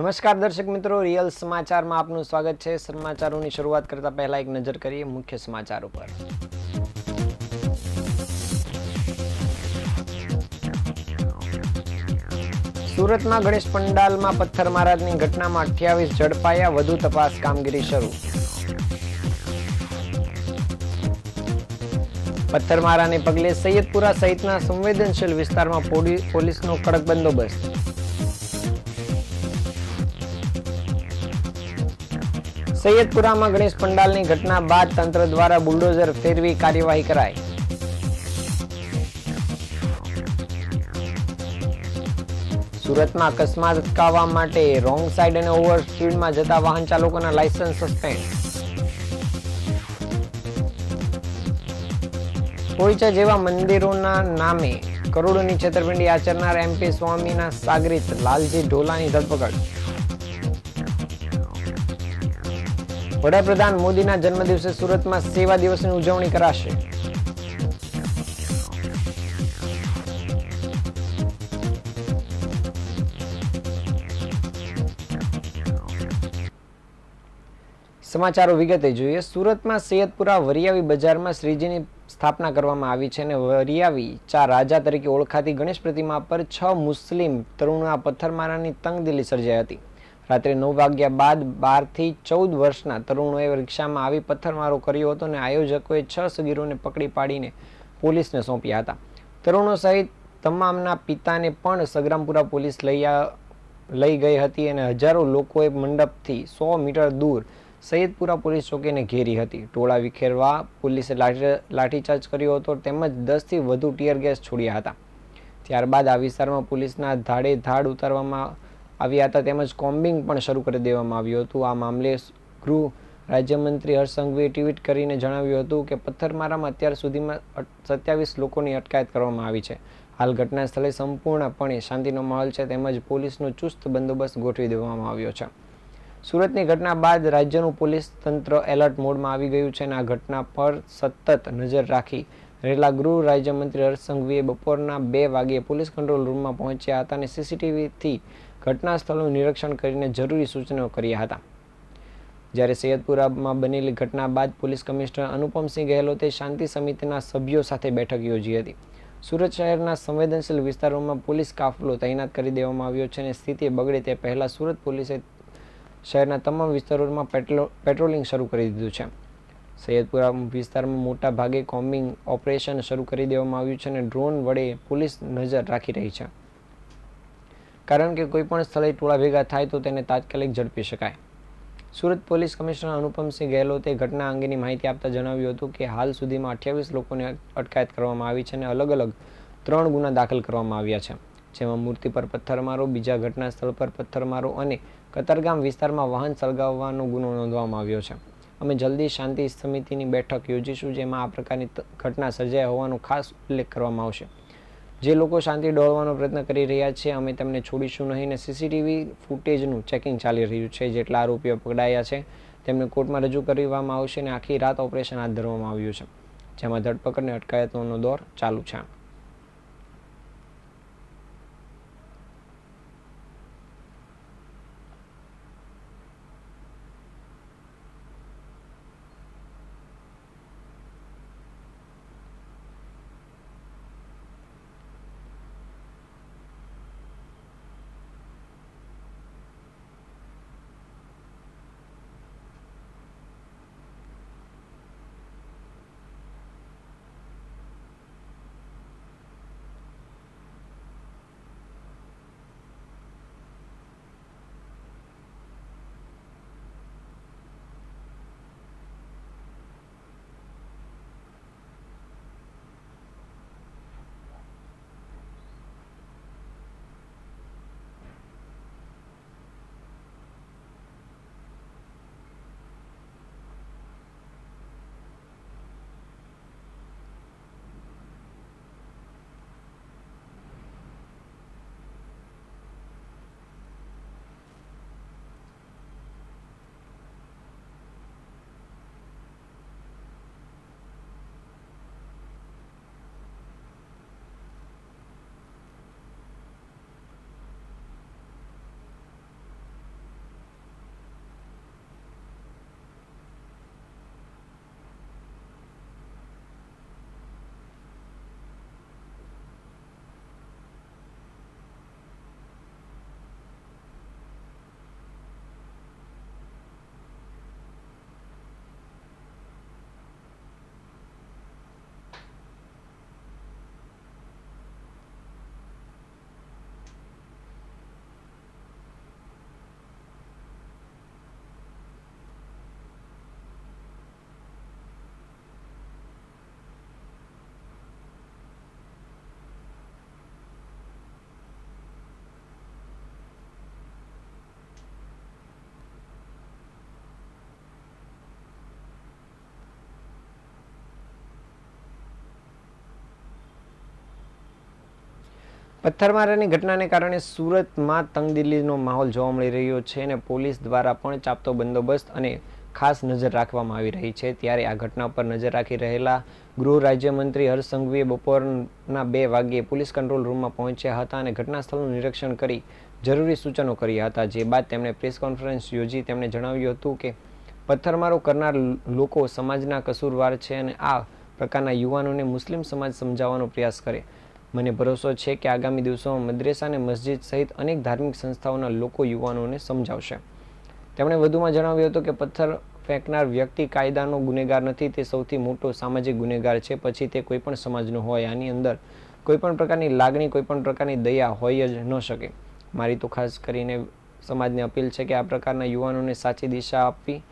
નમસ્કાર દર્શક મિત્રો રિયલ સમાચારમાં આપનું સ્વાગત છે સમાચારોની શરૂઆત કરતા પહેલા એક નજર કરીએ મુખ્ય સમાચાર ઉપર સુરતમાં ગણેશ પંડાલમાં પથ્થર મહારાજની ઘટનામાં અઠ્યાવીસ ઝડપાયા વધુ તપાસ કામગીરી શરૂ પથ્થરમારાને પગલે સૈયદપુરા સહિતના સંવેદનશીલ વિસ્તારમાં પોલીસનો કડક બંદોબસ્ત સૈયદપુરામાં ગણેશ પંડાલની ઘટના બાદ તંત્ર દ્વારા બુલડોઝર ફેરવી કાર્યવાહી કરાઈ સુરતમાં અકસ્માત અટકાવવા માટે રોંગ સાઇડ અને ઓવર સ્પીડમાં જતા વાહન ચાલકોના લાયસન્સ સસ્પેન્ડ કોઈચા જેવા મંદિરોના નામે કરોડોની છેતરપિંડી આચરનાર એમપી સ્વામીના સાગરીત લાલજી ઢોલાની ધરપકડ વડાપ્રધાન મોદીના જન્મદિવસે સુરતમાં સેવા દિવસની ઉજવણી કરાશે સમાચારો વિગતે જોઈએ સુરતમાં સૈયદપુરા વરિયાવી બજારમાં શ્રીજીની સ્થાપના કરવામાં આવી છે અને વરિયાવી ચાર રાજા તરીકે ઓળખાતી ગણેશ પ્રતિમા પર છ મુસ્લિમ તરુણા પથ્થરમારાની તંગદિલી સર્જાઈ હતી રાત્રે નવ વાગ્યા બાદ બારથી ચૌદ વર્ષના તરુણોએ રિક્ષામાં આવી પથ્થરમારો કર્યો હતો અને આયોજકોએ છ સગીરોને પકડી પાડીને પોલીસને સોંપ્યા હતા તરુણો સહિત તમામના પિતાને પણ સગ્રામપુરા પોલીસ લઈ લઈ ગઈ હતી અને હજારો લોકોએ મંડપથી સો મીટર દૂર સૈયદપુરા પોલીસ ચોકીને ઘેરી હતી ટોળા વિખેરવા પોલીસે લાઠી લાઠીચાર્જ કર્યો હતો તેમજ દસથી વધુ ટીયર ગેસ છોડ્યા હતા ત્યારબાદ આ વિસ્તારમાં પોલીસના ધાડે ધાડ ઉતારવામાં આવ્યા હતા તેમજ કોમ્બિંગ પણ શરૂ કરી દેવામાં આવ્યું હતું આ મામલે ગૃહ રાજ્યમંત્રી હર્ષ ટ્વીટ કરીને જણાવ્યું હતું કે પથ્થરમારામાં અત્યાર સુધીમાં સત્યાવીસ લોકોની અટકાયત કરવામાં આવી છે હાલ ઘટના સ્થળે સંપૂર્ણપણે શાંતિનો માહોલ છે તેમજ પોલીસનો ચુસ્ત બંદોબસ્ત ગોઠવી દેવામાં આવ્યો છે સુરતની ઘટના બાદ રાજ્યનું પોલીસ તંત્ર એલર્ટ મોડમાં આવી ગયું છે અને આ ઘટના પર સતત નજર રાખી રહેલા ગૃહ રાજ્યમંત્રી હર્ષ બપોરના બે વાગ્યે પોલીસ કંટ્રોલ રૂમમાં પહોંચ્યા હતા અને સીસીટીવીથી ઘટના સ્થળનું નિરીક્ષણ કરીને જરૂરી સૂચનો કર્યા હતા જ્યારે સૈયદપુરામાં બનેલી ઘટના બાદ પોલીસ કમિશનર અનુપમસિંહ ગહેલોતે શાંતિ સમિતિના સભ્યો સાથે બેઠક યોજી હતી સુરત શહેરના સંવેદનશીલ વિસ્તારોમાં પોલીસ કાફલો તૈનાત કરી દેવામાં આવ્યો છે અને સ્થિતિ બગડે તે પહેલાં સુરત પોલીસે શહેરના તમામ વિસ્તારોમાં પેટ્રોલિંગ શરૂ કરી દીધું છે સૈયદપુરા વિસ્તારમાં મોટા ભાગે કોમ્બિંગ ઓપરેશન શરૂ કરી દેવામાં આવ્યું છે અને ડ્રોન વડે પોલીસ નજર રાખી રહી છે કારણ કે કોઈપણ સ્થળે ટોળા ભેગા થાય તો તેને તાત્કાલિક ઝડપી શકાય સુરત પોલીસ કમિશનર અનુપમસિંહ ગેહલોતે ઘટના અંગેની માહિતી આપતા જણાવ્યું હતું કે હાલ સુધીમાં અઠ્યાવીસ લોકોને અટકાયત કરવામાં આવી છે અને અલગ અલગ ત્રણ ગુના દાખલ કરવામાં આવ્યા છે જેમાં મૂર્તિ પર પથ્થરમારો બીજા ઘટના સ્થળ પર પથ્થરમારો અને કતરગામ વિસ્તારમાં વાહન સળગાવવાનો ગુનો નોંધવામાં આવ્યો છે અમે જલ્દી શાંતિ સમિતિની બેઠક યોજીશું જેમાં આ પ્રકારની ઘટના સર્જાઈ હોવાનો ખાસ ઉલ્લેખ કરવામાં આવશે જે લોકો શાંતિ ડોળવાનો પ્રયત્ન કરી રહ્યા છે અમે તેમને છોડીશું નહીં અને સીસીટીવી ફૂટેજનું ચેકિંગ ચાલી રહ્યું છે જેટલા આરોપીઓ પકડાયા છે તેમને કોર્ટમાં રજૂ કરવામાં આવશે અને આખી રાત ઓપરેશન હાથ ધરવામાં આવ્યું છે જેમાં ધરપકડને અટકાયતનો દોર ચાલુ છે પથ્થરમારાની ઘટનાને કારણે સુરતમાં તંગદિલ્હીનો માહોલ જોવા મળી રહ્યો છે અને પોલીસ દ્વારા પણ ચાપતો બંદોબસ્ત અને ખાસ નજર રાખવામાં આવી રહી છે ત્યારે આ ઘટના પર નજર રાખી રહેલા ગૃહ રાજ્યમંત્રી હર્ષ બપોરના બે વાગ્યે પોલીસ કંટ્રોલ રૂમમાં પહોંચ્યા હતા અને ઘટના સ્થળનું નિરીક્ષણ કરી જરૂરી સૂચનો કર્યા હતા જે બાદ તેમણે પ્રેસ કોન્ફરન્સ યોજી તેમણે જણાવ્યું હતું કે પથ્થરમારો કરનાર લોકો સમાજના કસૂરવાર છે અને આ પ્રકારના યુવાનોને મુસ્લિમ સમાજ સમજાવવાનો પ્રયાસ કરે મને ભરોસો છે કે આગામી દિવસોમાં મદ્રેસા અને મસ્જિદ સહિત અનેક ધાર્મિક સંસ્થાઓના લોકો યુવાનોને સમજાવશે તેમણે વધુમાં જણાવ્યું હતું કે પથ્થર ફેંકનાર વ્યક્તિ કાયદાનો ગુનેગાર નથી તે સૌથી મોટો સામાજિક ગુનેગાર છે પછી તે કોઈપણ સમાજનો હોય આની અંદર કોઈપણ પ્રકારની લાગણી કોઈપણ પ્રકારની દયા હોય જ ન શકે મારી તો ખાસ કરીને સમાજને અપીલ છે કે આ પ્રકારના યુવાનોને સાચી દિશા આપવી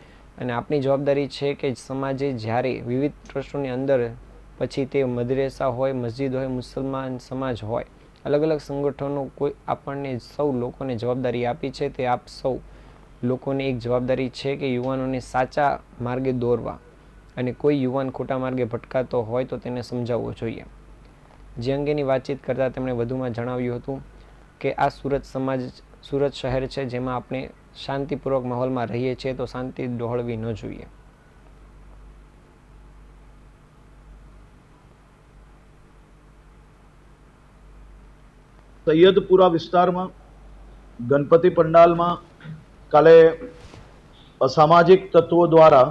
અને આપની જવાબદારી છે કે સમાજે જ્યારે વિવિધ ટ્રસ્ટોની અંદર પછી તે મદરેસા હોય મસ્જિદ હોય મુસલમાન સમાજ હોય અલગ અલગ સંગઠનો કોઈ આપણને સૌ લોકોને જવાબદારી આપી છે તે આપ સૌ લોકોને એક જવાબદારી છે કે યુવાનોને સાચા માર્ગે દોરવા અને કોઈ યુવાન ખોટા માર્ગે ભટકાતો હોય તો તેને સમજાવવો જોઈએ જે અંગેની વાતચીત કરતાં તેમણે વધુમાં જણાવ્યું હતું કે આ સુરત સમાજ સુરત શહેર છે જેમાં આપણે શાંતિપૂર્વક માહોલમાં રહીએ છીએ તો શાંતિ ડહોળવી ન જોઈએ સૈયદપુરા વિસ્તારમાં ગણપતિ પંડાલમાં કાલે અસામાજિક તત્વો દ્વારા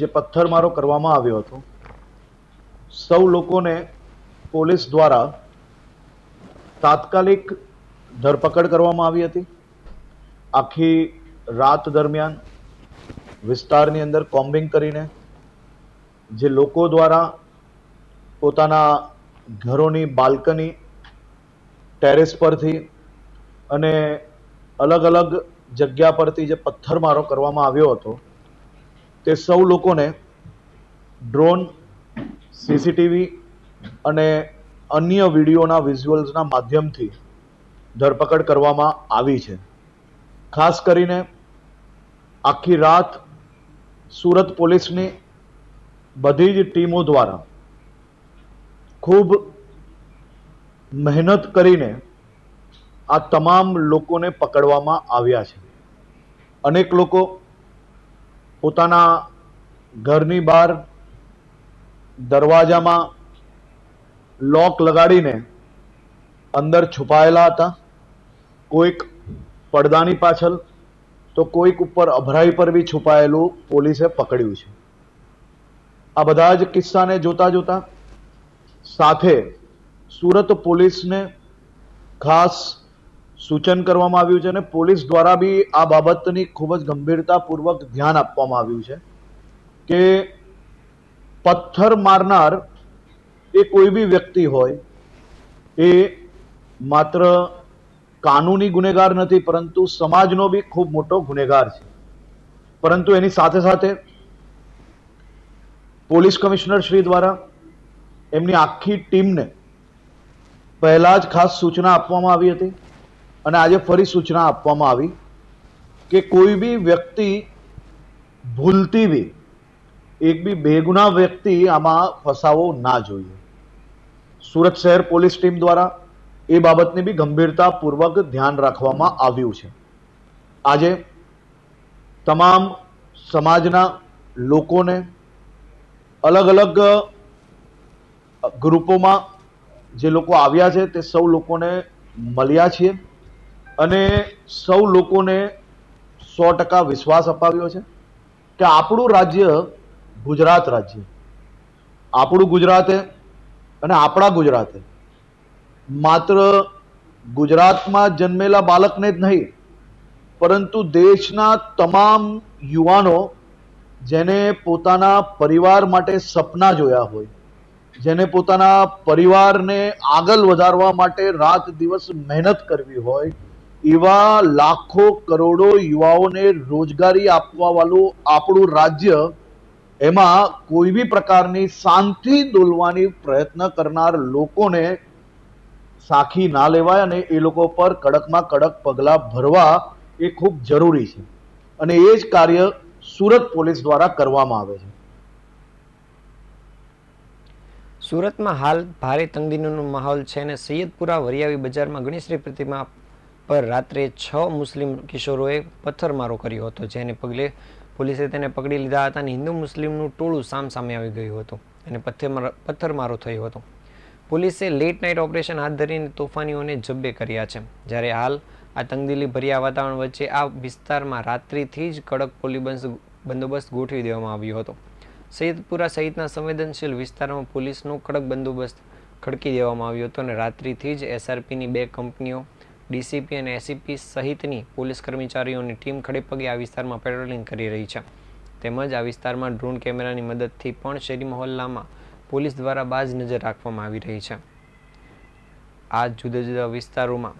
જે પથ્થરમારો કરવામાં આવ્યો હતો સૌ લોકોને પોલીસ દ્વારા તાત્કાલિક ધરપકડ કરવામાં આવી હતી આખી રાત દરમિયાન વિસ્તારની અંદર કોમ્બિંગ કરીને જે લોકો દ્વારા પોતાના ઘરોની બાલ્કની ટેરેસ પરથી અને અલગ અલગ જગ્યા પરથી જે પથ્થરમારો કરવામાં આવ્યો હતો તે સૌ લોકોને ડ્રોન સીસીટીવી અને અન્ય વિડીયોના વિઝ્યુઅલ્સના માધ્યમથી ધરપકડ કરવામાં આવી છે ખાસ કરીને આખી રાત સુરત પોલીસની બધી જ ટીમો દ્વારા ખૂબ મહેનત કરીને આ તમામ લોકોને પકડવામાં આવ્યા છે અનેક લોકો પોતાના ઘરની બહાર દરવાજામાં લોક લગાડીને અંદર છુપાયેલા હતા કોઈક પડદાની પાછળ તો કોઈક ઉપર અભરાઈ પર બી છુપાયેલું પોલીસે પકડ્યું છે આ બધા જ કિસ્સાને જોતા જોતા સાથે સુરત પોલીસને ખાસ સૂચન કરવામાં આવ્યું છે અને પોલીસ દ્વારા બી આ બાબતની ખૂબ જ ગંભીરતાપૂર્વક ધ્યાન આપવામાં આવ્યું છે કે પથ્થર મારનાર એ કોઈ બી વ્યક્તિ હોય એ માત્ર કાનૂની ગુનેગાર નથી પરંતુ સમાજનો બી ખૂબ મોટો ગુનેગાર છે પરંતુ એની સાથે સાથે પોલીસ કમિશનર શ્રી દ્વારા એમની આખી ટીમને પહેલાં જ ખાસ સૂચના આપવામાં આવી હતી અને આજે ફરી સૂચના આપવામાં આવી કે કોઈ બી વ્યક્તિ ભૂલતી બી એક બી બેગુના વ્યક્તિ આમાં ફસાવો ના જોઈએ સુરત શહેર પોલીસ ટીમ દ્વારા એ બાબતને બી ગંભીરતાપૂર્વક ધ્યાન રાખવામાં આવ્યું છે આજે તમામ સમાજના લોકોને અલગ અલગ ગ્રુપોમાં જે લોકો આવ્યા છે તે સૌ લોકોને મળ્યા છીએ અને સૌ લોકોને સો ટકા વિશ્વાસ અપાવ્યો છે કે આપણું રાજ્ય ગુજરાત રાજ્ય આપણું ગુજરાતે અને આપણા ગુજરાતે માત્ર ગુજરાતમાં જન્મેલા બાળકને જ નહીં પરંતુ દેશના તમામ યુવાનો જેને પોતાના પરિવાર માટે સપના જોયા હોય જેને પોતાના પરિવારને આગળ વધારવા માટે રાત દિવસ મહેનત કરવી હોય એવા લાખો કરોડો યુવાઓને રોજગારી આપવા વાળું આપણું રાજ્ય એમાં કોઈ બી પ્રકારની શાંતિ દોલવાની પ્રયત્ન કરનાર લોકોને સાખી ના લેવાય અને એ લોકો પર કડકમાં કડક પગલાં ભરવા એ ખૂબ જરૂરી છે અને એ જ કાર્ય સુરત પોલીસ દ્વારા કરવામાં આવે છે સુરતમાં હાલ ભારે તંગદીનોનો માહોલ છે અને સૈયદપુરા વરિયાવી બજારમાં ગણેશ્રી પ્રતિમા પર રાત્રે છ મુસ્લિમ કિશોરોએ પથ્થરમારો કર્યો હતો જેને પગલે પોલીસે તેને પકડી લીધા હતા અને હિન્દુ મુસ્લિમનું ટોળું સામસામે આવી ગયું હતું અને પથ્થરમારો થયો હતો પોલીસે લેટ નાઇટ ઓપરેશન હાથ ધરીને તોફાનીઓને જબ્બે કર્યા છે જ્યારે હાલ આ તંગદીલી ભર્યા વાતાવરણ વચ્ચે આ વિસ્તારમાં રાત્રિથી જ કડક પોલીસ બંદોબસ્ત ગોઠવી દેવામાં આવ્યો હતો સૈયદપુરા સહિતના સંવેદનશીલ વિસ્તારોમાં પોલીસનો કડક બંદોબસ્ત ખડકી દેવામાં આવ્યો હતો અને રાત્રિથી જ એસઆરપીની બે કંપનીઓ ડીસીપી અને એસીપી સહિતની પોલીસ કર્મચારીઓની ટીમ ખડેપગે આ વિસ્તારમાં પેટ્રોલિંગ કરી રહી છે તેમજ આ વિસ્તારમાં ડ્રોન કેમેરાની મદદથી પણ શેરી મહોલ્લામાં પોલીસ દ્વારા બાજ નજર રાખવામાં આવી રહી છે આ જુદા જુદા વિસ્તારોમાં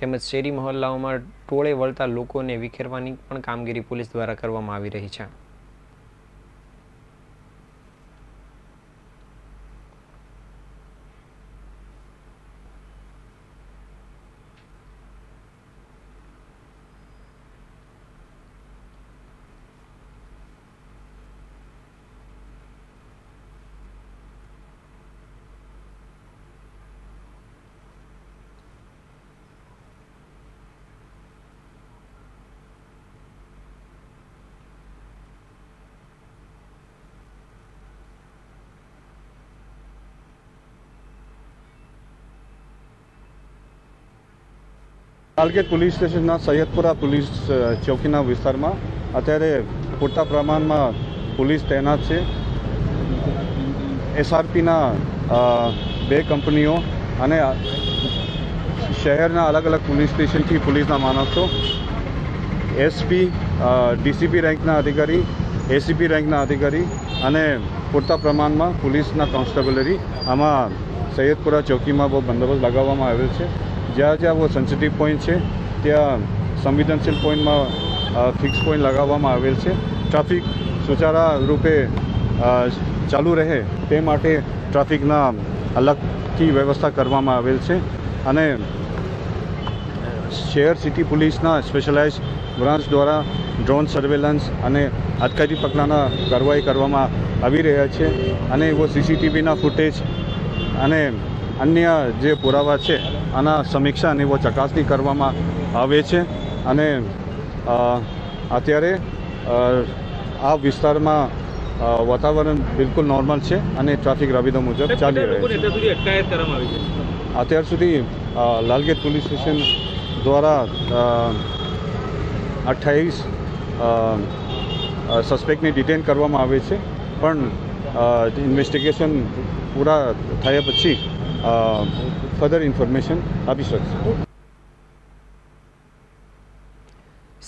તેમજ શેરી મહોલ્લાઓમાં ટોળે વળતા લોકોને વિખેરવાની પણ કામગીરી પોલીસ દ્વારા કરવામાં આવી રહી છે કાલકે પોલીસ સ્ટેશનના સૈયદપુરા પોલીસ ચોકીના વિસ્તારમાં અત્યારે પૂરતા પ્રમાણમાં પોલીસ તૈનાત છે એસઆરપીના બે કંપનીઓ અને શહેરના અલગ અલગ પોલીસ સ્ટેશનથી પોલીસના માણસો એસપી ડીસીપી રેન્કના અધિકારી એસીપી રેન્કના અધિકારી અને પૂરતા પ્રમાણમાં પોલીસના કોન્સ્ટેબલરી આમાં સૈયદપુરા ચોકીમાં બહુ બંદોબસ્ત લગાવવામાં આવેલ છે જ્યાં જ્યાં વો સેન્સિટિવ પોઈન્ટ છે ત્યાં સંવેદનશીલ પોઈન્ટમાં ફિક્સ પોઈન્ટ લગાવવામાં આવેલ છે ટ્રાફિક સુચારા રૂપે ચાલુ રહે તે માટે ટ્રાફિકના અલગથી વ્યવસ્થા કરવામાં આવેલ છે અને શહેર સિટી પોલીસના સ્પેશિયલાઇઝ બ્રાન્ચ દ્વારા ડ્રોન સર્વેલન્સ અને અટકાયતી પગલાંના કાર્યવાહી કરવામાં આવી રહ્યા છે અને એવો સીસીટીવીના ફૂટેજ અને અન્ય જે પુરાવા છે આના સમીક્ષા અને એવો ચકાસણી કરવામાં આવે છે અને અત્યારે આ વિસ્તારમાં વાતાવરણ બિલકુલ નોર્મલ છે અને ટ્રાફિક રાબેતા મુજબ ચાલી રહ્યું છે અત્યાર સુધી લાલગેટ પોલીસ સ્ટેશન દ્વારા અઠ્ઠાવીસ સસ્પેક્ટની ડિટેન કરવામાં આવે છે પણ ઇન્વેસ્ટિગેશન પૂરા થયા પછી ફર્ધર ઇન્ફોર્મેશન આપી શકશું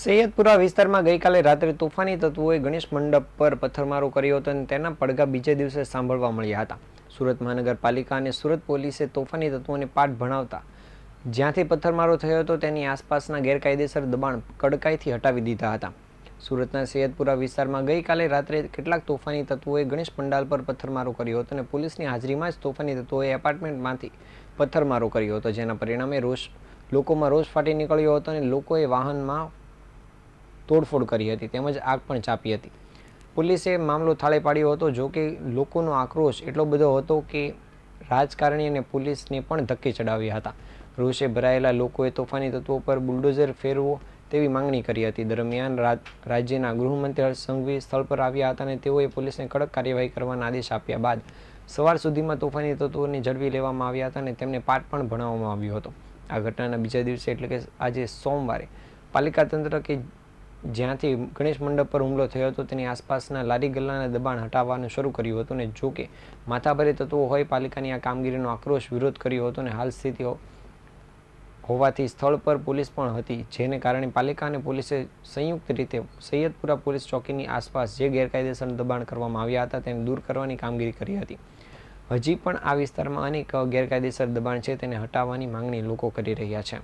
સૈયદપુરા વિસ્તારમાં ગઈકાલે રાત્રે તોફાની તત્વોએ ગણેશ મંડપ પર પથ્થરમારો કર્યો હતો અને તેના પડઘા બીજે દિવસે સાંભળવા મળ્યા હતા સુરત મહાનગરપાલિકા અને સુરત પોલીસે તોફાની તત્વોને પાઠ ભણાવતા જ્યાંથી પથ્થરમારો થયો હતો તેની આસપાસના ગેરકાયદેસર દબાણ કડકાઈથી હટાવી દીધા હતા સુરતના સૈયદપુરા વિસ્તારમાં ગઈકાલે રાત્રે કેટલાક તોફાની તત્વોએ ગણેશ પંડાલ પર પથ્થરમારો કર્યો હતો અને પોલીસની હાજરીમાં જ તોફાની તત્વોએ એપાર્ટમેન્ટમાંથી પથ્થરમારો કર્યો હતો જેના પરિણામે રોષ લોકોમાં રોષ ફાટી નીકળ્યો હતો અને લોકોએ વાહનમાં તોડફોડ કરી હતી તેમજ આગ પણ ચાપી હતી પોલીસે મામલો થાળે પાડ્યો હતો જો કે લોકોનો આક્રોશ એટલો બધો હતો કે રાજકારણી અને પોલીસને પણ ધક્કે ચડાવ્યા હતા રોષે ભરાયેલા લોકોએ તોફાની તત્વો પર બુલડોઝર ફેરવો તેવી માંગણી કરી હતી દરમિયાન રાજ્યના ગૃહમંત્રી હર્ષ સંઘવી સ્થળ પર આવ્યા હતા અને તેઓએ પોલીસને કડક કાર્યવાહી કરવાના આદેશ આપ્યા બાદ સવાર સુધીમાં તોફાની તત્વોની ઝડપી લેવામાં આવ્યા હતા અને તેમને પાઠ પણ ભણાવવામાં આવ્યો હતો આ ઘટનાના બીજા દિવસે એટલે કે આજે સોમવારે પાલિકા તંત્ર કે જ્યાંથી ગણેશ મંડપ પર હુમલો થયો હતો તેની આસપાસના લારી ગલ્લાના દબાણ હટાવવાનું શરૂ કર્યું હતું અને જોકે માથાભારે તત્વો હોય પાલિકાની આ કામગીરીનો આક્રોશ વિરોધ કર્યો હતો અને હાલ સ્થિતિઓ હોવાથી સ્થળ પર પોલીસ પણ હતી જેને કારણે પાલિકા અને પોલીસે સંયુક્ત રીતે સૈયદપુરા પોલીસ ચોકીની આસપાસ જે ગેરકાયદેસર દબાણ કરવામાં આવ્યા હતા તેને દૂર કરવાની કામગીરી કરી હતી હજી પણ આ વિસ્તારમાં અનેક ગેરકાયદેસર દબાણ છે તેને હટાવવાની માંગણી લોકો કરી રહ્યા છે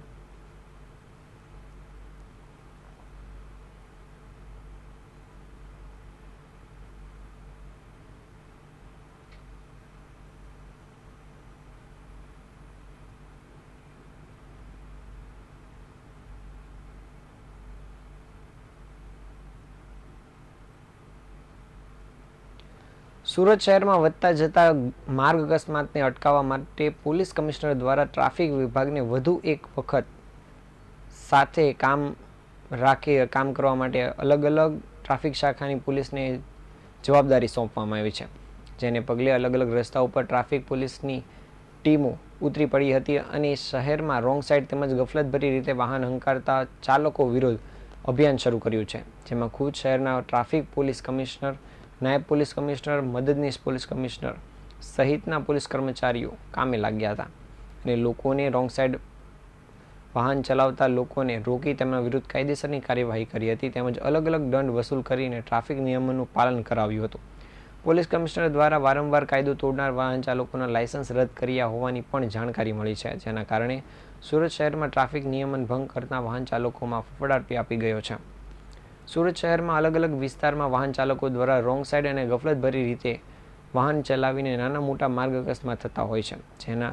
સુરત શહેરમાં વધતા જતા માર્ગ અકસ્માતને અટકાવવા માટે પોલીસ કમિશનર દ્વારા ટ્રાફિક વિભાગને વધુ એક વખત સાથે કામ રાખી કામ કરવા માટે અલગ અલગ ટ્રાફિક શાખાની પોલીસને જવાબદારી સોંપવામાં આવી છે જેને પગલે અલગ અલગ રસ્તા ઉપર ટ્રાફિક પોલીસની ટીમો ઉતરી પડી હતી અને શહેરમાં રોંગ સાઈડ તેમજ ગફલતભરી રીતે વાહન હંકારતા ચાલકો વિરોધ અભિયાન શરૂ કર્યું છે જેમાં ખુદ શહેરના ટ્રાફિક પોલીસ કમિશનર નાયબ પોલીસ કમિશનર મદદનીશ પોલીસ કમિશનર સહિતના પોલીસ કર્મચારીઓ કામે લાગ્યા હતા અને લોકોને રોંગ સાઈડ વાહન ચલાવતા લોકોને રોકી તેમના વિરુદ્ધ કાયદેસરની કાર્યવાહી કરી હતી તેમજ અલગ અલગ દંડ વસૂલ કરીને ટ્રાફિક નિયમોનું પાલન કરાવ્યું હતું પોલીસ કમિશનર દ્વારા વારંવાર કાયદો તોડનાર વાહન ચાલકોના લાયસન્સ રદ કર્યા હોવાની પણ જાણકારી મળી છે જેના કારણે સુરત શહેરમાં ટ્રાફિક નિયમન ભંગ કરતા વાહન ચાલકોમાં ફફડાટ વ્યાપી ગયો છે સુરત શહેરમાં અલગ અલગ વિસ્તારમાં વાહન ચાલકો દ્વારા રોંગ સાઇડ અને ગફલતભરી રીતે વાહન ચલાવીને નાના મોટા માર્ગ અકસ્માત થતા હોય છે જેના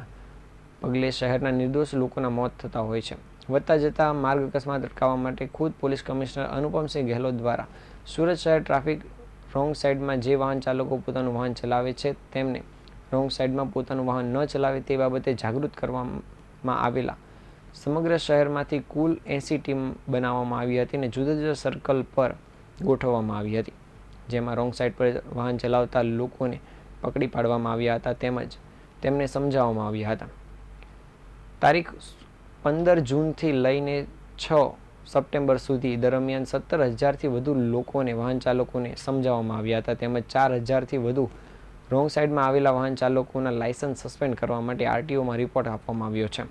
પગલે શહેરના નિર્દોષ લોકોના મોત થતા હોય છે વધતા જતા માર્ગ અકસ્માત અટકાવવા માટે ખુદ પોલીસ કમિશનર અનુપમસિંહ ગેહલોત દ્વારા સુરત શહેર ટ્રાફિક રોંગ સાઈડમાં જે વાહન ચાલકો પોતાનું વાહન ચલાવે છે તેમને રોંગ સાઈડમાં પોતાનું વાહન ન ચલાવે તે બાબતે જાગૃત કરવામાં આવેલા સમગ્ર શહેરમાંથી કુલ એંસી ટીમ બનાવવામાં આવી હતી અને જુદા જુદા સર્કલ પર ગોઠવવામાં આવી હતી જેમાં રોંગ સાઇડ પર વાહન ચલાવતા લોકોને પકડી પાડવામાં આવ્યા હતા તેમજ તેમને સમજાવવામાં આવ્યા હતા તારીખ પંદર જૂનથી લઈને છ સપ્ટેમ્બર સુધી દરમિયાન સત્તર હજારથી વધુ લોકોને વાહન ચાલકોને સમજાવવામાં આવ્યા હતા તેમજ ચાર હજારથી વધુ રોંગ સાઈડમાં આવેલા વાહન ચાલકોના લાયસન્સ સસ્પેન્ડ કરવા માટે આરટીઓમાં રિપોર્ટ આપવામાં આવ્યો છે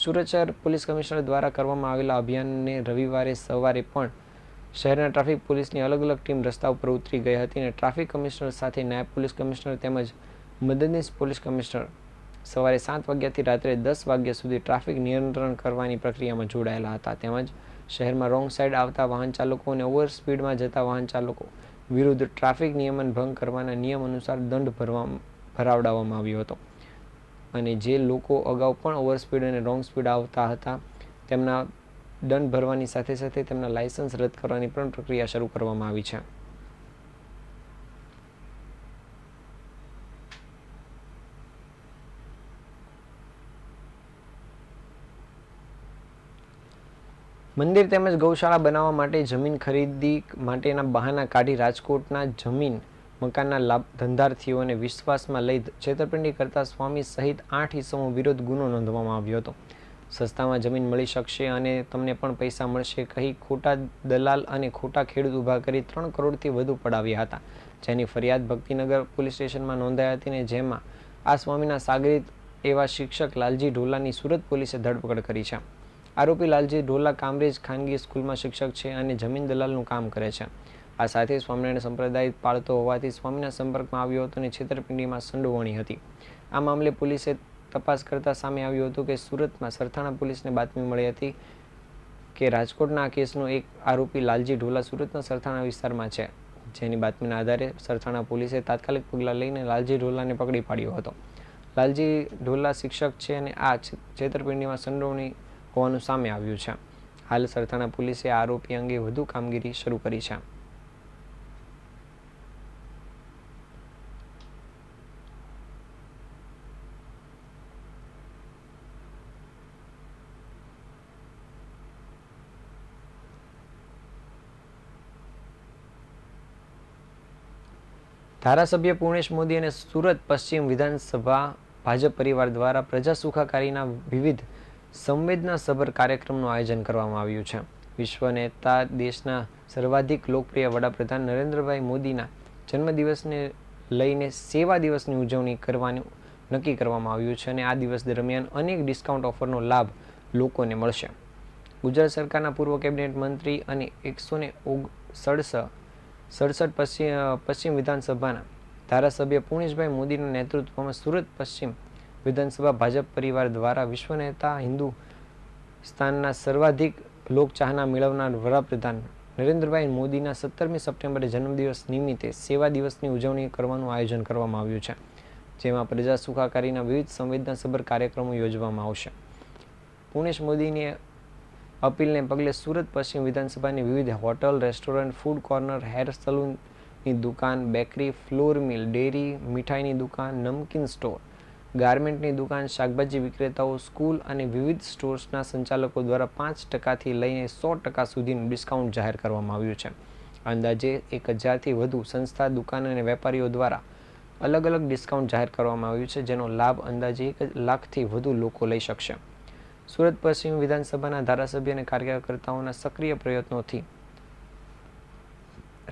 સુરત શહેર પોલીસ કમિશનર દ્વારા કરવામાં આવેલા અભિયાનને રવિવારે સવારે પણ શહેરના ટ્રાફિક પોલીસની અલગ અલગ ટીમ રસ્તા ઉપર ઉતરી ગઈ હતી અને ટ્રાફિક કમિશનર સાથે નાયબ પોલીસ કમિશનર તેમજ મદદનીશ પોલીસ કમિશનર સવારે સાત વાગ્યાથી રાત્રે દસ વાગ્યા સુધી ટ્રાફિક નિયંત્રણ કરવાની પ્રક્રિયામાં જોડાયેલા હતા તેમજ શહેરમાં રોંગ સાઇડ આવતા વાહન ચાલકો અને ઓવર સ્પીડમાં જતા વાહન ચાલકો વિરુદ્ધ ટ્રાફિક નિયમન ભંગ કરવાના નિયમ અનુસાર દંડ ભરવા ભરાવડાવવામાં આવ્યો હતો અને જે લોકો અગાઉ પણ ઓવર સ્પીડ અને રોંગ સ્પીડ આવતા હતા તેમના દંડ ભરવાની સાથે સાથે તેમના લાયસન્સ રદ કરવાની પણ પ્રક્રિયા શરૂ કરવામાં આવી છે મંદિર તેમજ ગૌશાળા બનાવવા માટે જમીન ખરીદી માટેના બહાના કાઢી રાજકોટના જમીન મકાનના લાભ ધંધાર્થીઓને વિશ્વાસમાં લઈ છેતરપિંડી કરતા સ્વામી સહિત આઠ ઈસમો વિરુદ્ધ ગુનો નોંધવામાં આવ્યો હતો સસ્તામાં જમીન મળી શકશે અને તમને પણ પૈસા મળશે કહી ખોટા દલાલ અને ખોટા ખેડૂત ઊભા કરી ત્રણ કરોડથી વધુ પડાવ્યા હતા જેની ફરિયાદ ભક્તિનગર પોલીસ સ્ટેશનમાં નોંધાઈ હતી ને જેમાં આ સ્વામીના સાગરિત એવા શિક્ષક લાલજી ઢોલાની સુરત પોલીસે ધરપકડ કરી છે આરોપી લાલજી ઢોલા કામરેજ ખાનગી સ્કૂલમાં શિક્ષક છે અને જમીન દલાલનું કામ કરે છે આ સાથે સ્વામિનારાયણ સંપ્રદાય પાળતો હોવાથી સ્વામીના સંપર્કમાં આવ્યો હતો અને છેતરપિંડીમાં સંડોવણી હતી આ મામલે પોલીસે તપાસ કરતા સામે આવ્યું હતું કે સુરતમાં સરથાણા પોલીસને બાતમી મળી હતી કે રાજકોટના આ કેસનો એક આરોપી લાલજી ઢોલા સુરતના સરથાણા વિસ્તારમાં છે જેની બાતમીના આધારે સરથાણા પોલીસે તાત્કાલિક પગલાં લઈને લાલજી ઢોલાને પકડી પાડ્યો હતો લાલજી ઢોલા શિક્ષક છે અને આ છેતરપિંડીમાં સંડોવણી હોવાનું સામે આવ્યું છે હાલ સરથાણા પોલીસે આરોપી અંગે વધુ કામગીરી શરૂ કરી છે ધારાસભ્ય પૂર્ણેશ મોદી અને સુરત પશ્ચિમ વિધાનસભા ભાજપ પરિવાર દ્વારા પ્રજા સુખાકારીના વિવિધ સંવેદનાસભર કાર્યક્રમનું આયોજન કરવામાં આવ્યું છે વિશ્વ નેતા દેશના સર્વાધિક લોકપ્રિય વડાપ્રધાન નરેન્દ્રભાઈ મોદીના જન્મદિવસને લઈને સેવા દિવસની ઉજવણી કરવાનું નક્કી કરવામાં આવ્યું છે અને આ દિવસ દરમિયાન અનેક ડિસ્કાઉન્ટ ઓફરનો લાભ લોકોને મળશે ગુજરાત સરકારના પૂર્વ કેબિનેટ મંત્રી અને એકસો ને ઓગ સડસઠ સડસઠ પશ્ચિમ પશ્ચિમ વિધાનસભાના ધારાસભ્ય પુણેશભાઈ મોદીના નેતૃત્વમાં સુરત પશ્ચિમ વિધાનસભા ભાજપ પરિવાર દ્વારા વિશ્વ નેતા હિન્દુ સ્થાનના સર્વાધિક લોકચાહના મેળવનાર વડાપ્રધાન નરેન્દ્રભાઈ મોદીના સત્તરમી સપ્ટેમ્બરે જન્મદિવસ નિમિત્તે સેવા દિવસની ઉજવણી કરવાનું આયોજન કરવામાં આવ્યું છે જેમાં પ્રજા સુખાકારીના વિવિધ સંવેદનાસભર કાર્યક્રમો યોજવામાં આવશે પુણેશ મોદીને અપીલને પગલે સુરત પશ્ચિમ વિધાનસભાની વિવિધ hotel restaurant food corner hair સલૂનની દુકાન બેકરી ફ્લોર મિલ ડેરી મીઠાઈની દુકાન નમકીન સ્ટોર ગાર્મેન્ટની દુકાન શાકભાજી વિક્રેતાઓ સ્કૂલ અને વિવિધ સ્ટોર્સના સંચાલકો દ્વારા પાંચ ટકાથી લઈને સો ટકા સુધીનું ડિસ્કાઉન્ટ જાહેર કરવામાં આવ્યું છે અંદાજે એક હજારથી વધુ સંસ્થા દુકાન અને વેપારીઓ દ્વારા અલગ અલગ ડિસ્કાઉન્ટ જાહેર કરવામાં આવ્યું છે જેનો લાભ અંદાજે એક લાખથી વધુ લોકો લઈ શકશે સુરત પશ્ચિમ વિધાનસભાના ધારાસભ્ય અને કાર્યકર્તાઓના સક્રિય પ્રયત્નોથી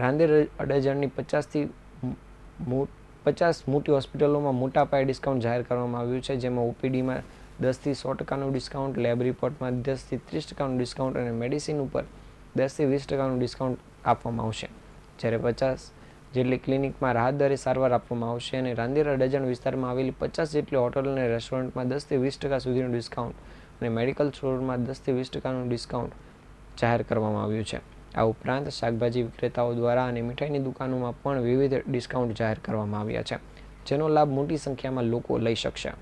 રાંદેર અડજણની પચાસથી પચાસ મોટી હોસ્પિટલોમાં મોટા પાયે ડિસ્કાઉન્ટ જાહેર કરવામાં આવ્યું છે જેમાં ઓપીડીમાં દસથી સો ટકાનું ડિસ્કાઉન્ટ લેબ રિપોર્ટમાં દસથી ત્રીસ ટકાનું ડિસ્કાઉન્ટ અને મેડિસિન ઉપર દસથી વીસ ટકાનું ડિસ્કાઉન્ટ આપવામાં આવશે જ્યારે પચાસ જેટલી ક્લિનિકમાં રાહત દરે સારવાર આપવામાં આવશે અને રાંદેરા ડજન વિસ્તારમાં આવેલી પચાસ જેટલી હોટલ અને રેસ્ટોરન્ટમાં દસથી વીસ ટકા સુધીનું ડિસ્કાઉન્ટ અને મેડિકલ સ્ટોરમાં દસથી વીસ ટકાનું ડિસ્કાઉન્ટ જાહેર કરવામાં આવ્યું છે આ ઉપરાંત શાકભાજી વિક્રેતાઓ દ્વારા અને મીઠાઈની દુકાનોમાં પણ વિવિધ ડિસ્કાઉન્ટ જાહેર કરવામાં આવ્યા છે જેનો લાભ મોટી સંખ્યામાં લોકો લઈ શકશે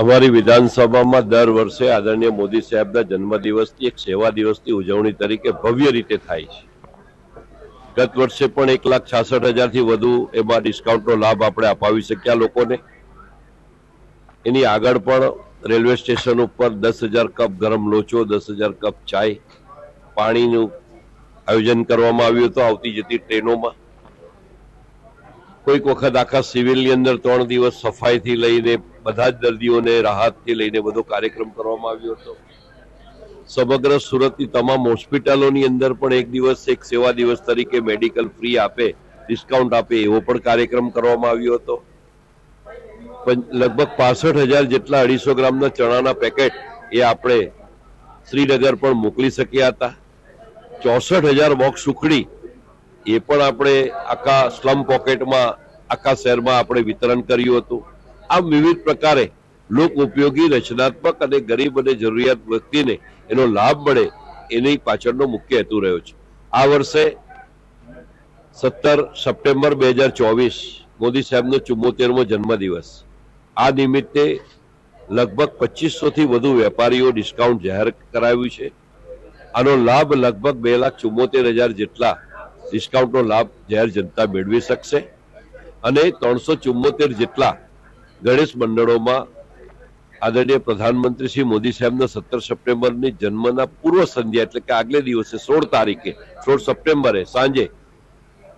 અમારી વિધાનસભામાં દર વર્ષે આદરણીય મોદી સાહેબના જન્મદિવસની એક સેવા દિવસની ઉજવણી તરીકે ભવ્ય રીતે થાય છે ગત વર્ષે પણ એક લાખ છાસઠ હજાર થી વધુ એમાં ડિસ્કાઉન્ટનો લાભ આપણે અપાવી શક્યા લોકોને એની આગળ પણ રેલવે સ્ટેશન ઉપર દસ હજાર કપ ગરમ લોચો દસ હજાર કપ ચાય પાણીનું આયોજન કરવામાં આવ્યું હતું આવતી જતી ટ્રેનોમાં કોઈક વખત આખા સિવિલની અંદર ત્રણ દિવસ સફાઈથી લઈને બધા જ દર્દીઓને રાહતથી લઈને બધો કાર્યક્રમ કરવામાં આવ્યો હતો સમગ્ર સુરતની તમામ હોસ્પિટલોની અંદર પણ એક દિવસ એક સેવા દિવસ તરીકે મેડિકલ ફ્રી આપે ડિસ્કાઉન્ટ આપે એવો પણ કાર્યક્રમ કરવામાં આવ્યો હતો લગભગ પાસઠ હજાર જેટલા અઢીસો ગ્રામના ચણાના પેકેટ એ આપણે શ્રીનગર પણ મોકલી શક્યા હતા ચોસઠ હજાર બોક્સ સુખડી એ પણ આપણે આખા સ્લમ પોકેટમાં આખા શહેરમાં આપણે વિતરણ કર્યું હતું આમ વિવિધ પ્રકારે લોક ઉપયોગી રચનાત્મક અને ગરીબ અને જરૂરિયાત વ્યક્તિને એનો લાભ મળે એની પાછળનો મુખ્ય હેતુ રહ્યો છે આ વર્ષે સત્તર સપ્ટેમ્બર બે હજાર ચોવીસ મોદી સાહેબનો ચુમ્મોતેરમો જન્મદિવસ આ નિમિત્તે લગભગ પચીસોથી વધુ વેપારીઓ ડિસ્કાઉન્ટ જાહેર કરાવ્યું છે આનો લાભ લગભગ બે લાખ ચુમ્મોતેર હજાર જેટલા ડિસ્કાઉન્ટનો લાભ જાહેર જનતા મેળવી શકશે અને ત્રણસો ચુમ્મોતેર જેટલા ગણેશ મંડળોમાં આદરણીય પ્રધાનમંત્રી શ્રી મોદી સાહેબના સત્તર સપ્ટેમ્બરની જન્મના પૂર્વ સંધ્યા એટલે કે આગલે દિવસે સોળ તારીખે સોળ સપ્ટેમ્બરે સાંજે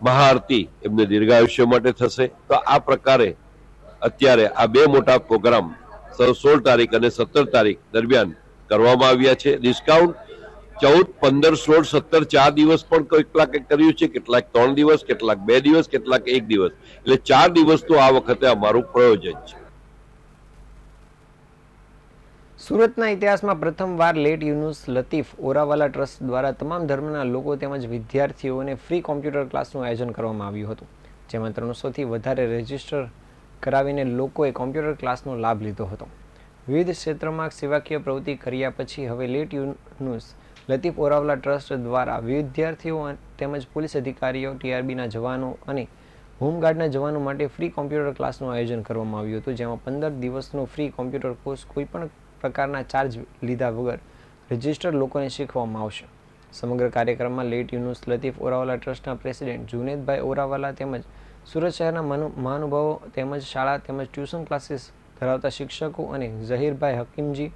મહાઆરતી એમને દીર્ઘાયુષ્ય માટે થશે તો આ પ્રકારે અત્યારે આ બે મોટા પ્રોગ્રામ સોળ તારીખ અને સત્તર તારીખ દરમિયાન કરવામાં આવ્યા છે ડિસ્કાઉન્ટ ચૌદ પંદર સોળ સત્તર ચાર દિવસ પણ કેટલાક કર્યું છે કેટલાક ત્રણ દિવસ કેટલાક બે દિવસ કેટલાક એક દિવસ એટલે ચાર દિવસ તો આ વખતે અમારું પ્રયોજન છે સુરતના ઇતિહાસમાં પ્રથમવાર લેટ યુનુસ લતીફ ઓરાવાલા ટ્રસ્ટ દ્વારા તમામ ધર્મના લોકો તેમજ વિદ્યાર્થીઓને ફ્રી કોમ્પ્યુટર ક્લાસનું આયોજન કરવામાં આવ્યું હતું જેમાં ત્રણસોથી વધારે રજીસ્ટર કરાવીને લોકોએ કોમ્પ્યુટર ક્લાસનો લાભ લીધો હતો વિવિધ ક્ષેત્રમાં સેવાકીય પ્રવૃત્તિ કર્યા પછી હવે લેટ યુનુસ લતીફ ઓરાવાલા ટ્રસ્ટ દ્વારા વિદ્યાર્થીઓ તેમજ પોલીસ અધિકારીઓ ટીઆરબીના જવાનો અને હોમગાર્ડના જવાનો માટે ફ્રી કોમ્પ્યુટર ક્લાસનું આયોજન કરવામાં આવ્યું હતું જેમાં પંદર દિવસનો ફ્રી કોમ્પ્યુટર કોર્સ કોઈપણ પ્રકારના ચાર્જ લીધા વગર રજિસ્ટર્ડ લોકોને શીખવામાં આવશે સમગ્ર કાર્યક્રમમાં લેટ યુનુસ લતીફ ઓરાવાલા ટ્રસ્ટના પ્રેસિડેન્ટ જુનેદભાઈ ઓરાવાલા તેમજ સુરત શહેરના મહાનુભાવો તેમજ શાળા તેમજ ટ્યુશન ક્લાસીસ ધરાવતા શિક્ષકો અને ઝહીરભાઈ હકીમજી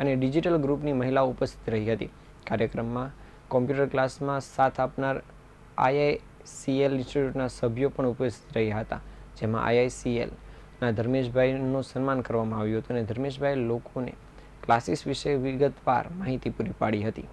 અને ડિજિટલ ગ્રુપની મહિલાઓ ઉપસ્થિત રહી હતી કાર્યક્રમમાં કોમ્પ્યુટર ક્લાસમાં સાથ આપનાર આઈઆઈસીએલ ઇન્સ્ટિટ્યૂટના સભ્યો પણ ઉપસ્થિત રહ્યા હતા જેમાં આઈઆઈસીએલ ધર્મેશભાઈનું સન્માન કરવામાં આવ્યું હતું અને ધર્મેશભાઈ લોકોને ક્લાસીસ વિશે વિગતવાર માહિતી પૂરી પાડી હતી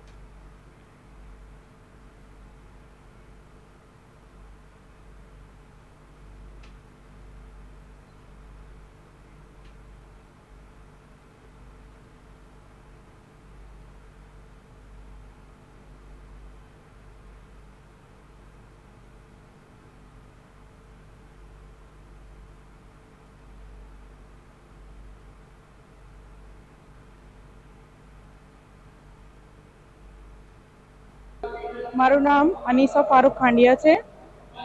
મારું નામ અનીસા ફારૂક ખાંડિયા છે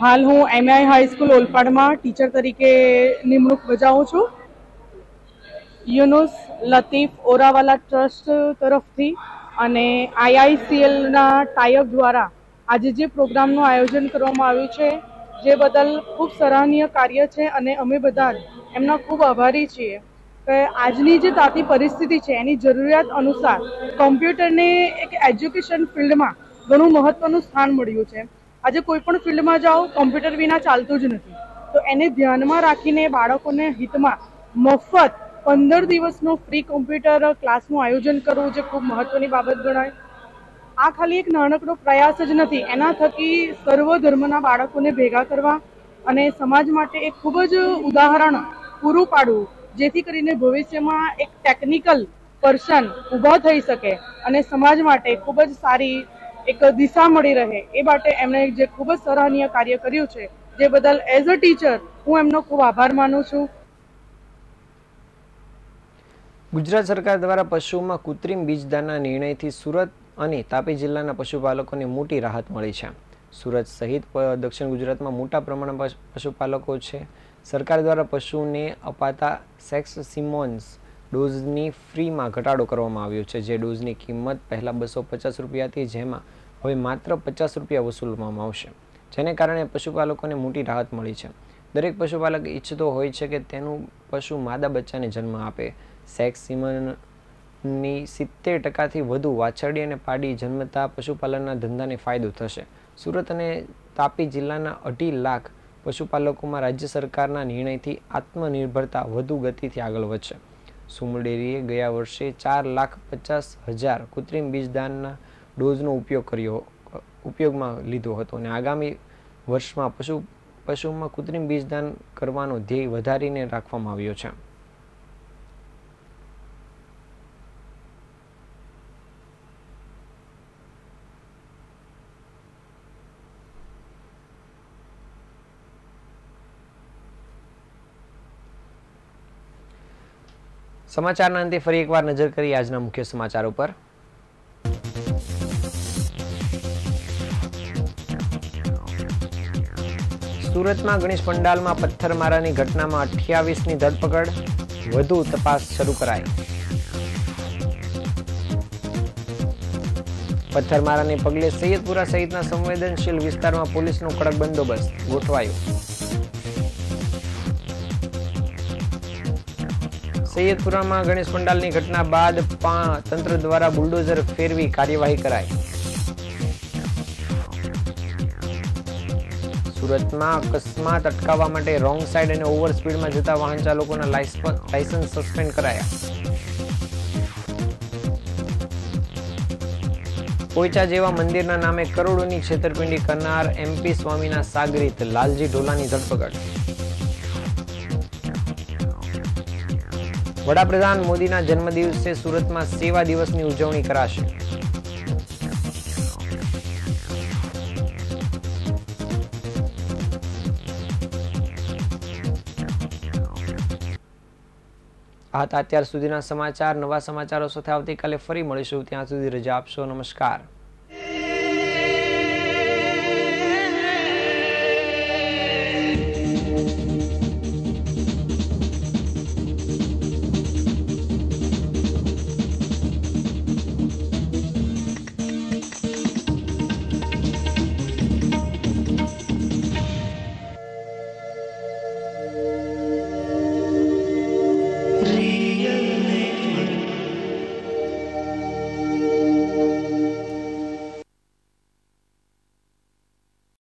હાલ હું એમઆઈ હાઈસ્કૂલ ઓલપાડમાં ટીચર તરીકે નિમણૂક બજાવું છું યુનુસ લતીફ ઓરાવાલા ટ્રસ્ટ તરફથી અને આઈઆઈસીએલના ટાઈઅપ દ્વારા આજે જે પ્રોગ્રામનું આયોજન કરવામાં આવ્યું છે જે બદલ ખૂબ સરાહનીય કાર્ય છે અને અમે બધા એમના ખૂબ આભારી છીએ કે આજની જે તાતી પરિસ્થિતિ છે એની જરૂરિયાત અનુસાર કોમ્પ્યુટરને એક એજ્યુકેશન ફિલ્ડમાં ઘણું મહત્વનું સ્થાન મળ્યું છે આજે કોઈ પણ ફિલ્ડમાં જાઓ કોમ્પ્યુટર વિના ચાલતું જ નથી તો એને ધ્યાનમાં રાખીને બાળકોને હિતમાં મફત પંદર દિવસનો ફ્રી કોમ્પ્યુટર ક્લાસનું આયોજન કરવું જે ખૂબ મહત્વની બાબત ગણાય આ ખાલી એક નાનકડો પ્રયાસ જ નથી એના થકી સર્વ ધર્મના બાળકોને ભેગા કરવા અને સમાજ માટે એક ખૂબ જ ઉદાહરણ પૂરું પાડવું જેથી કરીને ભવિષ્યમાં એક ટેકનિકલ પર્સન ઊભા થઈ શકે અને સમાજ માટે ખૂબ જ સારી એક દિશા મળી રહે એ માટે એમણે જે ખૂબ જ સરાહનીય કાર્ય કર્યું છે જે બદલ એઝ અ ટીચર હું એમનો ખૂબ આભાર માનું છું ગુજરાત સરકાર દ્વારા પશુઓમાં કૃત્રિમ બીજદાનના નિર્ણયથી સુરત અને તાપી જિલ્લાના પશુપાલકોને મોટી રાહત મળી છે સુરત સહિત દક્ષિણ ગુજરાતમાં મોટા પ્રમાણમાં પશુપાલકો છે સરકાર દ્વારા પશુને અપાતા સેક્સ સિમોન્સ ડોઝની ફ્રીમાં ઘટાડો કરવામાં આવ્યો છે જે ડોઝની કિંમત પહેલાં બસો પચાસ રૂપિયાથી જેમાં હવે માત્ર પચાસ રૂપિયા વસૂલવામાં આવશે જેને કારણે પશુપાલકોને મોટી રાહત મળી છે દરેક પશુપાલક ઈચ્છતો હોય છે કે તેનું પશુ માદા બચ્ચાને જન્મ આપે સેક્સ સિમનની સિત્તેર ટકાથી વધુ વાછરડી અને પાડી જન્મતા પશુપાલનના ધંધાને ફાયદો થશે સુરત અને તાપી જિલ્લાના અઢી લાખ પશુપાલકોમાં રાજ્ય સરકારના નિર્ણયથી આત્મનિર્ભરતા વધુ ગતિથી આગળ વધશે સુમડેરીએ ગયા વર્ષે ચાર લાખ પચાસ હજાર કૃત્રિમ બીજદાનના ડોઝનો ઉપયોગ કર્યો ઉપયોગમાં લીધો હતો અને આગામી વર્ષમાં પશુ પશુમાં કૃત્રિમ બીજદાન કરવાનો ધ્યેય વધારીને રાખવામાં આવ્યો છે સમાચારના અંતે ફરી એકવાર નજર કરી આજના મુખ્ય સમાચાર ઉપર સુરતમાં ગણેશ પંડાલમાં પથ્થરમારાની ઘટનામાં અઠ્યાવીસની ધરપકડ વધુ તપાસ શરૂ કરાઈ પથ્થરમારાને પગલે સૈયદપુરા સહિતના સંવેદનશીલ વિસ્તારમાં પોલીસનો કડક બંદોબસ્ત ગોઠવાયો સૈયદપુરામાં ગણેશ પંડાલની ઘટના બાદ તંત્ર દ્વારા બુલડોઝર ફેરવી કાર્યવાહી કરાઈ સુરતમાં અકસ્માત અટકાવવા માટે રોંગ સાઇડ અને ઓવર સ્પીડમાં જતા વાહન ચાલકોના લાયસન્સ સસ્પેન્ડ કરાયા કોઈચા જેવા મંદિરના નામે કરોડોની છેતરપિંડી કરનાર એમપી સ્વામીના સાગરીત લાલજી ઢોલાની ધરપકડ વડાપ્રધાન મોદીના જન્મદિવસે સુરતમાં સેવા દિવસની ઉજવણી કરાશે આ હતા અત્યાર સુધીના સમાચાર નવા સમાચારો સાથે આવતીકાલે ફરી મળીશું ત્યાં સુધી રજા આપશો નમસ્કાર